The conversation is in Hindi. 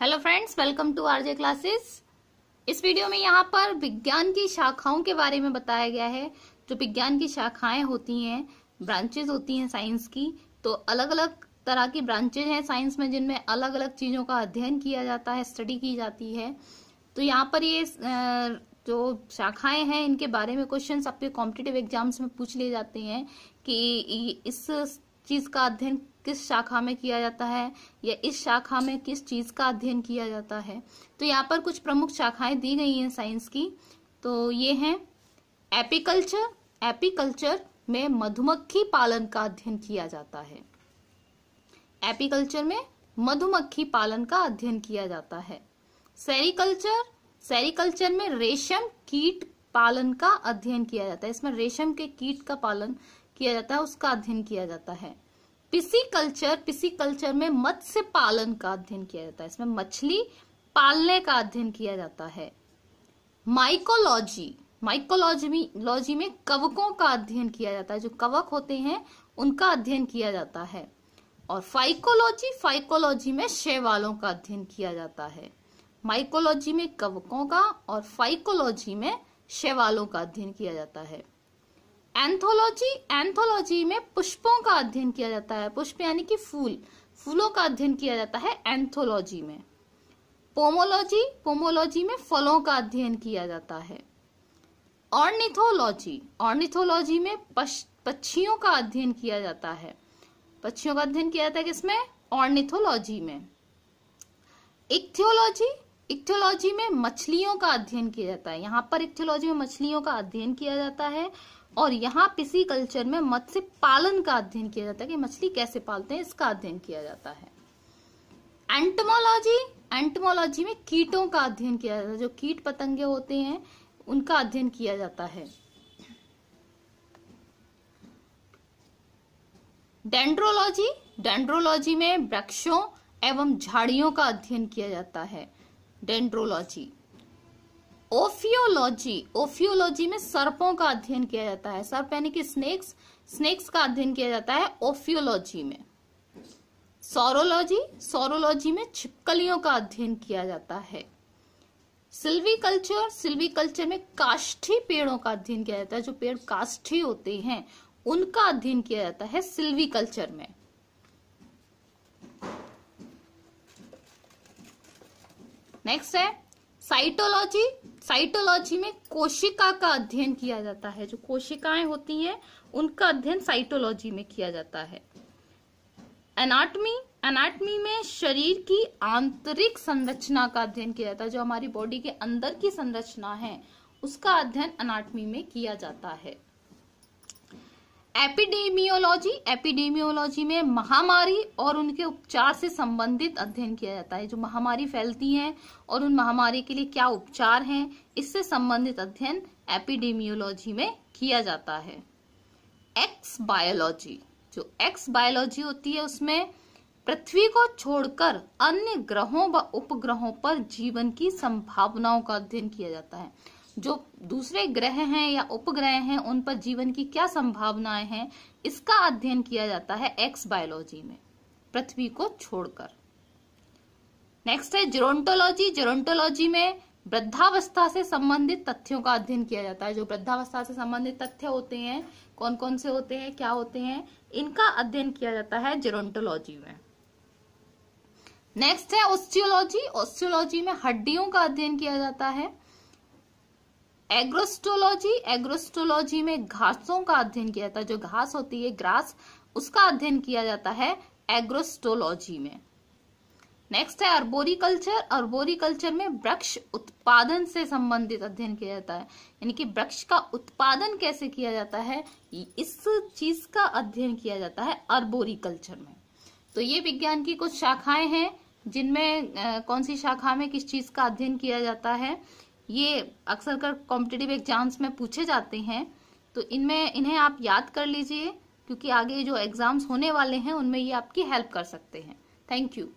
hello friends welcome to RJ classes इस वीडियो में यहाँ पर विज्ञान की शाखाओं के बारे में बताया गया है जो विज्ञान की शाखाएं होती हैं ब्रांचेज होती हैं साइंस की तो अलग अलग तरह की ब्रांचेज हैं साइंस में जिनमें अलग अलग चीज़ों का अध्ययन किया जाता है स्टडी की जाती है तो यहाँ पर ये जो शाखाएं हैं इनके बारे में क्वेश्चन आपके कॉम्पिटेटिव एग्जाम्स में पूछ लिए जाते हैं कि इस चीज का अध्ययन किस शाखा में किया जाता है या इस शाखा में किस चीज का अध्ययन किया जाता है तो यहाँ पर कुछ प्रमुख शाखाएं दी गई हैं साइंस की तो ये हैं एपिकल्चर एपिकल्चर में मधुमक्खी पालन का अध्ययन किया जाता है एपिकल्चर में मधुमक्खी पालन का अध्ययन किया जाता है सेरिकल्चर सेरिकल्चर में रेशम कीट पालन का अध्ययन किया जाता है इसमें रेशम के कीट का पालन किया जाता है उसका अध्ययन किया जाता है पिसी कल्चर पिसी कल्चर में मत्स्य पालन का अध्ययन किया जाता है इसमें मछली पालने का अध्ययन किया जाता है माइकोलॉजी माइकोलॉजी लॉजी में कवकों का अध्ययन किया जाता है जो कवक होते हैं उनका अध्ययन किया जाता है और फाइकोलॉजी फाइकोलॉजी में शैवालों का अध्ययन किया जाता है माइकोलॉजी में कवकों का और फाइकोलॉजी में शैवालों का अध्ययन किया जाता है एंथोलॉजी एंथोलॉजी में पुष्पों का अध्ययन किया जाता है पुष्प यानी कि फूल फूलों का अध्ययन किया जाता है एंथोलॉजी में पोमोलॉजी पोमोलॉजी में फलों का अध्ययन किया जाता है ऑर्निथोलॉजी ऑर्निथोलॉजी में पक्षियों का अध्ययन किया जाता है पक्षियों का अध्ययन किया जाता है किसमें ऑर्निथोलॉजी में इक्थियोलॉजी इक्थियोलॉजी में मछलियों का अध्ययन किया जाता है यहां पर इक्थियोलॉजी में मछलियों का अध्ययन किया जाता है और यहाँ पिसी कल्चर में मत्स्य पालन का अध्ययन किया जाता है कि मछली कैसे पालते हैं इसका अध्ययन किया जाता है एंटमोलॉजी एंटमोलॉजी में कीटों का अध्ययन किया जाता है जो कीट पतंगे होते हैं उनका अध्ययन किया जाता है डेंड्रोलॉजी डेंड्रोलॉजी में वृक्षों एवं झाड़ियों का अध्ययन किया जाता है डेंड्रोलॉजी ओफियोलॉजी ओफियोलॉजी में सर्पों का अध्ययन किया जाता है सर्प यानी कि स्नेक्स स्नेक्स का अध्ययन किया जाता है ओफियोलॉजी में सोरोलॉजी सोरोलॉजी में छिपकलियों का अध्ययन किया जाता है सिल्वीकल्चर सिल्वीकल्चर में काष्ठी पेड़ों का अध्ययन किया जाता है जो पेड़ काष्ठी होते हैं उनका अध्ययन किया जाता है सिल्वीकल्चर में नेक्स्ट है साइटोलॉजी साइटोलॉजी में कोशिका का अध्ययन किया जाता है जो कोशिकाएं होती हैं उनका अध्ययन साइटोलॉजी में किया जाता है एनाटमी एनाटमी में शरीर की आंतरिक संरचना का अध्ययन किया जाता है जो हमारी बॉडी के अंदर की संरचना है उसका अध्ययन एनाटमी में किया जाता है एपिडेमियोलॉजी एपिडेमियोलॉजी में महामारी और उनके उपचार से संबंधित अध्ययन किया जाता है जो महामारी फैलती है और उन महामारी के लिए क्या उपचार हैं इससे संबंधित अध्ययन एपिडेमियोलॉजी में किया जाता है एक्स बायोलॉजी जो एक्स बायोलॉजी होती है उसमें पृथ्वी को छोड़कर अन्य ग्रहों व उपग्रहों पर जीवन की संभावनाओं का अध्ययन किया जाता है जो दूसरे ग्रह हैं या उपग्रह हैं उन पर जीवन की क्या संभावनाएं हैं इसका अध्ययन किया जाता है एक्स बायोलॉजी में पृथ्वी को छोड़कर नेक्स्ट है जेरोटोलॉजी जेरोटोलॉजी में वृद्धावस्था से संबंधित तथ्यों का अध्ययन किया जाता है जो वृद्धावस्था से संबंधित तथ्य होते हैं कौन कौन से होते हैं क्या होते हैं इनका अध्ययन किया जाता है जेरोन्टोलॉजी में नेक्स्ट है ऑस्टियोलॉजी ऑस्टियोलॉजी में हड्डियों का अध्ययन किया जाता है एग्रोस्टोलॉजी एग्रोस्टोलॉजी में घासों का अध्ययन किया जाता है जो घास होती है ग्रास उसका अध्ययन किया जाता है एग्रोस्टोलॉजी में नेक्स्ट है अर्बोरिकल्चर अर्बोरिकल्चर में वृक्ष उत्पादन से संबंधित अध्ययन किया जाता है यानी कि वृक्ष का उत्पादन कैसे किया जाता है इस चीज का अध्ययन किया जाता है अर्बोरिकल्चर में तो ये विज्ञान की कुछ शाखाएं हैं जिनमें कौन सी शाखा में किस चीज का अध्ययन किया जाता है ये अक्सर कर कॉम्पिटेटिव एग्जाम्स में पूछे जाते हैं तो इनमें इन्हें आप याद कर लीजिए क्योंकि आगे जो एग्जाम्स होने वाले हैं उनमें ये आपकी हेल्प कर सकते हैं थैंक यू